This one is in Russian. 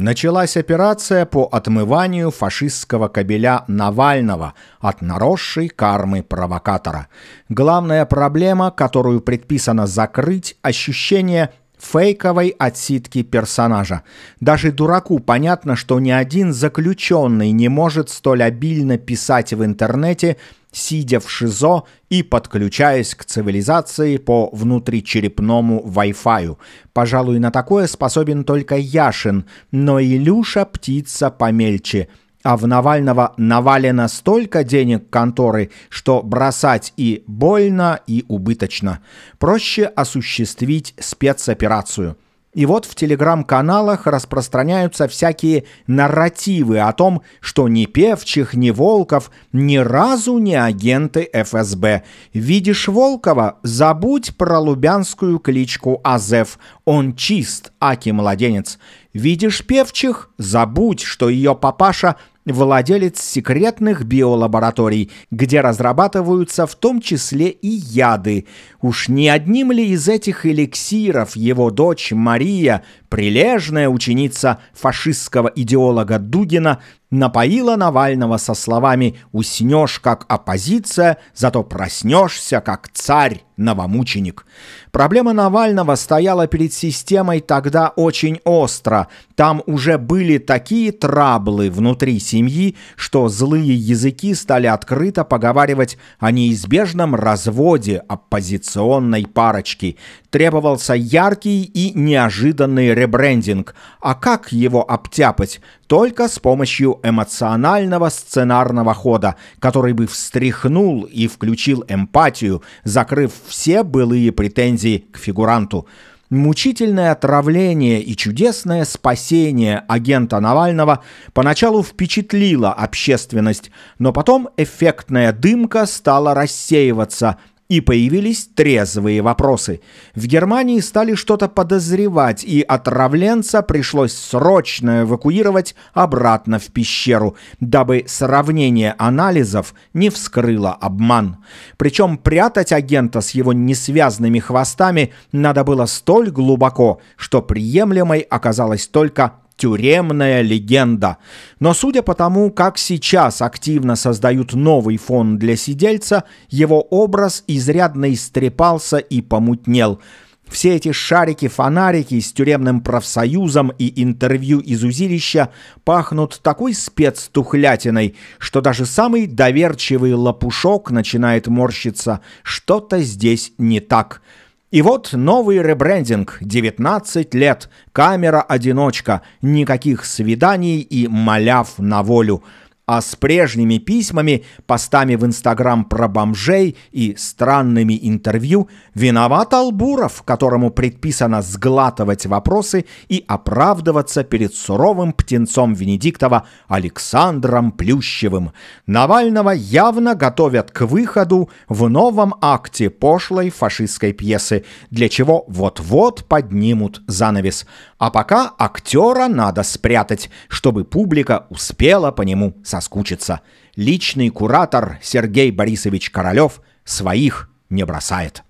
началась операция по отмыванию фашистского кабеля Навального от наросшей кармы провокатора. Главная проблема, которую предписано закрыть, ощущение фейковой отсидки персонажа. Даже дураку понятно, что ни один заключенный не может столь обильно писать в интернете – сидя в ШИЗО и подключаясь к цивилизации по внутричерепному Wi-Fi. Пожалуй, на такое способен только Яшин, но Илюша птица помельче. А в Навального навалено столько денег конторы, что бросать и больно, и убыточно. Проще осуществить спецоперацию – и вот в телеграм-каналах распространяются всякие нарративы о том, что ни Певчих, ни Волков ни разу не агенты ФСБ. Видишь Волкова? Забудь про лубянскую кличку Азев, Он чист, аки младенец. Видишь Певчих? Забудь, что ее папаша владелец секретных биолабораторий, где разрабатываются в том числе и яды. Уж не одним ли из этих эликсиров его дочь Мария прилежная ученица фашистского идеолога Дугина, напоила Навального со словами «Уснешь, как оппозиция, зато проснешься, как царь, новомученик». Проблема Навального стояла перед системой тогда очень остро. Там уже были такие траблы внутри семьи, что злые языки стали открыто поговаривать о неизбежном разводе оппозиционной парочки. Требовался яркий и неожиданный ребрендинг, а как его обтяпать только с помощью эмоционального сценарного хода, который бы встряхнул и включил эмпатию, закрыв все былые претензии к фигуранту. Мучительное отравление и чудесное спасение агента Навального поначалу впечатлило общественность, но потом эффектная дымка стала рассеиваться – и появились трезвые вопросы. В Германии стали что-то подозревать, и отравленца пришлось срочно эвакуировать обратно в пещеру, дабы сравнение анализов не вскрыло обман. Причем прятать агента с его несвязными хвостами надо было столь глубоко, что приемлемой оказалась только тюремная легенда. Но судя по тому, как сейчас активно создают новый фон для сидельца, его образ изрядно истрепался и помутнел. Все эти шарики-фонарики с тюремным профсоюзом и интервью из узилища пахнут такой спецтухлятиной, что даже самый доверчивый лопушок начинает морщиться. Что-то здесь не так. И вот новый ребрендинг, 19 лет, камера-одиночка, никаких свиданий и маляв на волю а с прежними письмами, постами в Инстаграм про бомжей и странными интервью виноват Албуров, которому предписано сглатывать вопросы и оправдываться перед суровым птенцом Венедиктова Александром Плющевым. Навального явно готовят к выходу в новом акте пошлой фашистской пьесы, для чего вот-вот поднимут занавес. А пока актера надо спрятать, чтобы публика успела по нему соскучиться соскучится. Личный куратор Сергей Борисович Королев своих не бросает.